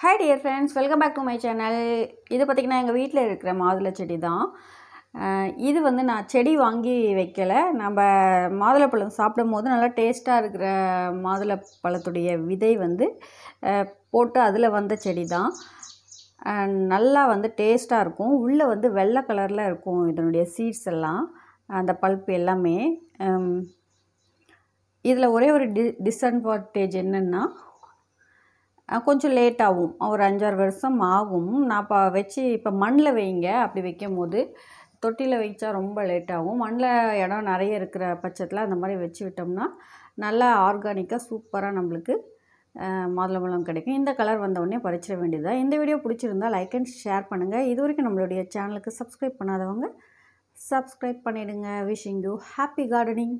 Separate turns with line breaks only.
hi dear friends welcome back to my channel இது பார்த்திங்கன்னா எங்கள் வீட்டில் இருக்கிற மாதுளை செடி தான் இது வந்து நான் செடி வாங்கி வைக்கலை நம்ம மாதுளை பழம் சாப்பிடும் போது நல்லா டேஸ்ட்டாக இருக்கிற மாதுளை பழத்துடைய விதை வந்து போட்டு அதில் வந்த செடி தான் நல்லா வந்து டேஸ்ட்டாக இருக்கும் உள்ளே வந்து வெள்ளை கலரில் இருக்கும் இதனுடைய சீட்ஸ் எல்லாம் அந்த பல்ப் எல்லாமே இதில் ஒரே ஒரு டி டிஸ்அட்வான்டேஜ் என்னென்னா கொஞ்சம் லேட் ஆகும் ஒரு அஞ்சாறு வருஷம் ஆகும் நான் இப்போ வச்சு இப்போ மண்ணில் வைங்க அப்படி வைக்கும் போது தொட்டியில் வைச்சா ரொம்ப லேட் ஆகும் மண்ணில் இடம் நிறைய இருக்கிற பட்சத்தில் அந்த மாதிரி வச்சு விட்டோம்னா நல்லா ஆர்கானிக்காக சூப்பராக நம்மளுக்கு பழம் கிடைக்கும் இந்த கலர் வந்தவுடனே பறிச்சிட வேண்டியதாக இந்த வீடியோ பிடிச்சிருந்தால் லைக் அண்ட் ஷேர் பண்ணுங்கள் இது வரைக்கும் நம்மளுடைய சேனலுக்கு சப்ஸ்கிரைப் பண்ணாதவங்க சப்ஸ்கிரைப் பண்ணிவிடுங்க விஷிங் யூ ஹாப்பி கார்டனிங்